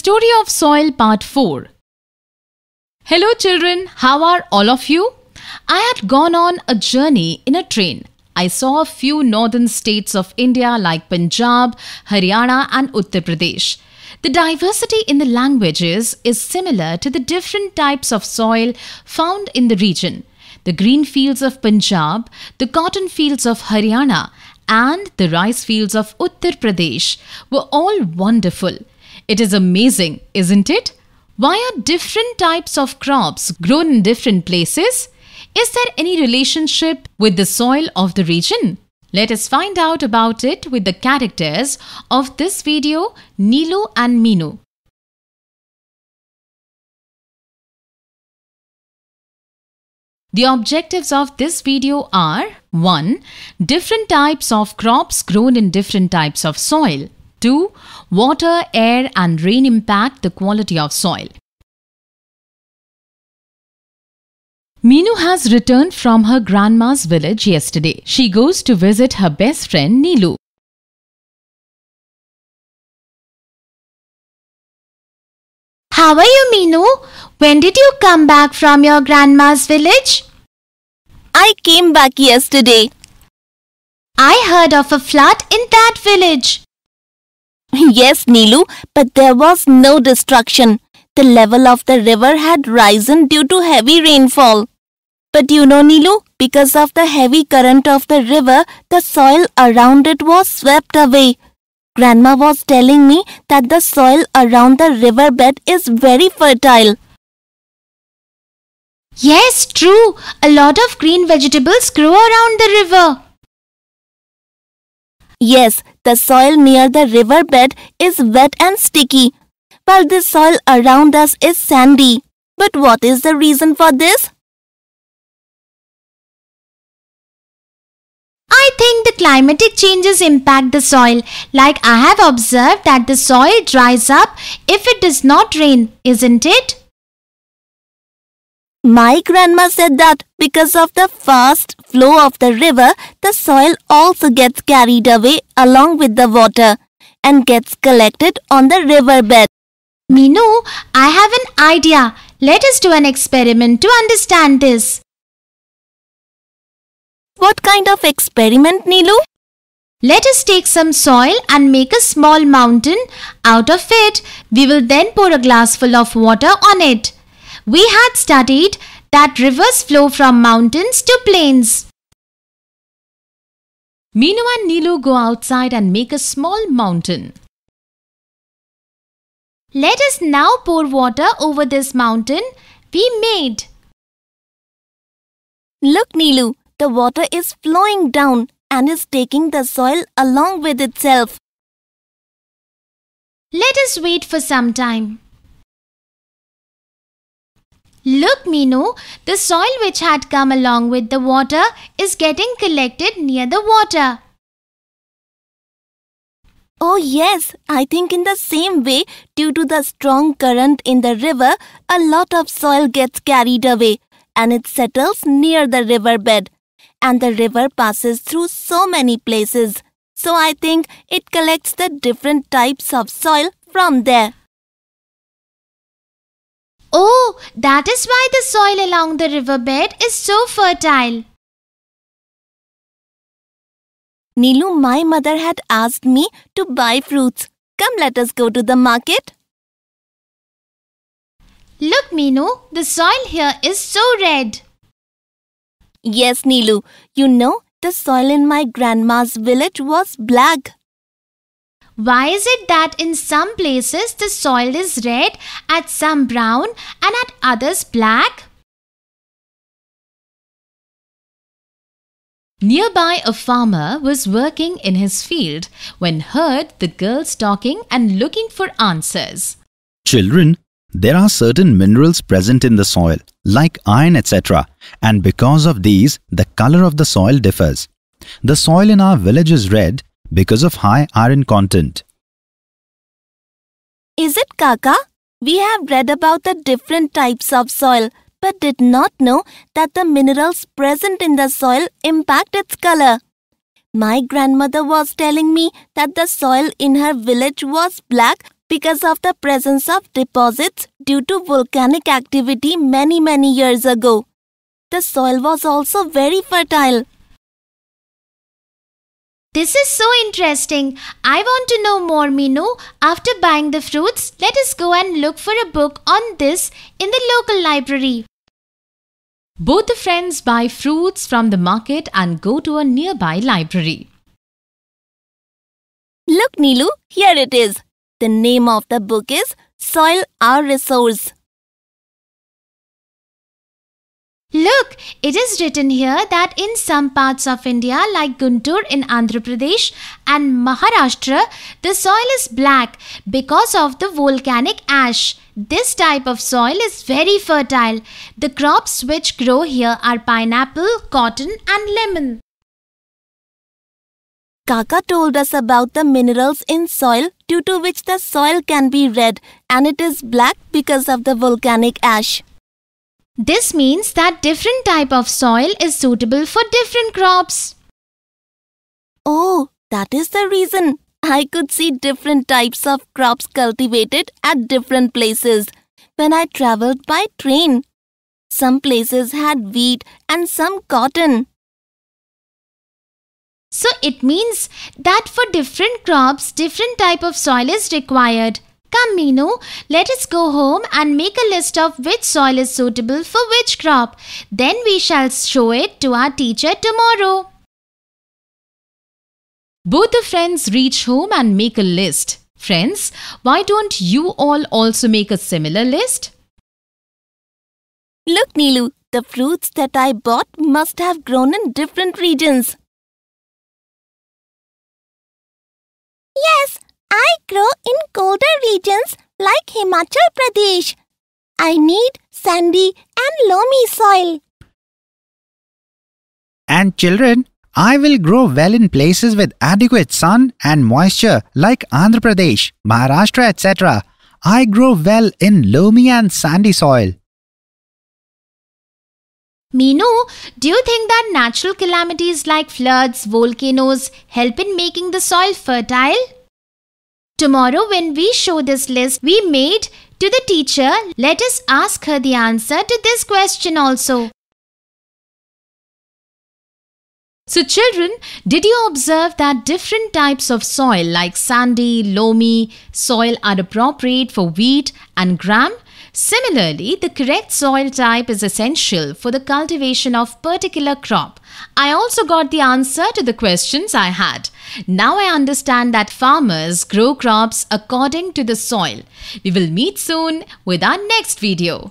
Story of Soil Part 4. Hello, children, how are all of you? I had gone on a journey in a train. I saw a few northern states of India like Punjab, Haryana, and Uttar Pradesh. The diversity in the languages is similar to the different types of soil found in the region the green fields of Punjab, the cotton fields of Haryana, and the rice fields of Uttar Pradesh were all wonderful. It is amazing, isn't it? Why are different types of crops grown in different places? Is there any relationship with the soil of the region? Let us find out about it with the characters of this video Nilu and Minu. The objectives of this video are 1. Different types of crops grown in different types of soil 2. Water, air and rain impact the quality of soil. Minu has returned from her grandma's village yesterday. She goes to visit her best friend Nilu. How are you, Minu? When did you come back from your grandma's village? I came back yesterday. I heard of a flood in that village. Yes, Nilu, but there was no destruction. The level of the river had risen due to heavy rainfall. But you know, Nilu, because of the heavy current of the river, the soil around it was swept away. Grandma was telling me that the soil around the riverbed is very fertile. Yes, true. A lot of green vegetables grow around the river. Yes, the soil near the riverbed is wet and sticky, while the soil around us is sandy. But what is the reason for this? I think the climatic changes impact the soil. Like I have observed that the soil dries up if it does not rain, isn't it? My grandma said that because of the fast flow of the river, the soil also gets carried away along with the water and gets collected on the riverbed. Minu, I have an idea. Let us do an experiment to understand this. What kind of experiment, Nilu? Let us take some soil and make a small mountain. Out of it, we will then pour a glassful of water on it we had studied that rivers flow from mountains to plains. Meenu and Nilu go outside and make a small mountain. Let us now pour water over this mountain we made. Look, Nilu, the water is flowing down and is taking the soil along with itself. Let us wait for some time. Look, Minu, the soil which had come along with the water is getting collected near the water. Oh, yes, I think in the same way, due to the strong current in the river, a lot of soil gets carried away and it settles near the riverbed. And the river passes through so many places. So I think it collects the different types of soil from there. Oh, that is why the soil along the riverbed is so fertile. Nilu, my mother had asked me to buy fruits. Come, let us go to the market. Look, Minu, the soil here is so red. Yes, Nilu, you know, the soil in my grandma's village was black. Why is it that in some places the soil is red, at some brown, and at others black? Nearby, a farmer was working in his field when heard the girls talking and looking for answers. Children, there are certain minerals present in the soil, like iron, etc., and because of these, the color of the soil differs. The soil in our village is red because of high iron content. Is it Kaka? We have read about the different types of soil but did not know that the minerals present in the soil impact its color. My grandmother was telling me that the soil in her village was black because of the presence of deposits due to volcanic activity many many years ago. The soil was also very fertile. This is so interesting. I want to know more, Minu. After buying the fruits, let us go and look for a book on this in the local library. Both the friends buy fruits from the market and go to a nearby library. Look, Nilu, here it is. The name of the book is Soil Our Resource. Look, it is written here that in some parts of India, like Guntur in Andhra Pradesh and Maharashtra, the soil is black because of the volcanic ash. This type of soil is very fertile. The crops which grow here are pineapple, cotton, and lemon. Kaka told us about the minerals in soil due to which the soil can be red and it is black because of the volcanic ash. This means that different type of soil is suitable for different crops. Oh, that is the reason. I could see different types of crops cultivated at different places when I traveled by train. Some places had wheat and some cotton. So it means that for different crops, different type of soil is required. Come, Mino, let us go home and make a list of which soil is suitable for which crop. Then we shall show it to our teacher tomorrow. Both the friends reach home and make a list. Friends, why don't you all also make a similar list? Look, Nilu, the fruits that I bought must have grown in different regions. grow in colder regions like Himachal Pradesh. I need sandy and loamy soil. And children, I will grow well in places with adequate sun and moisture like Andhra Pradesh, Maharashtra, etc. I grow well in loamy and sandy soil. Minu, do you think that natural calamities like floods, volcanoes help in making the soil fertile? Tomorrow when we show this list we made to the teacher, let us ask her the answer to this question also. So, children, did you observe that different types of soil like sandy, loamy soil are appropriate for wheat and gram? Similarly, the correct soil type is essential for the cultivation of particular crop. I also got the answer to the questions I had. Now I understand that farmers grow crops according to the soil. We will meet soon with our next video.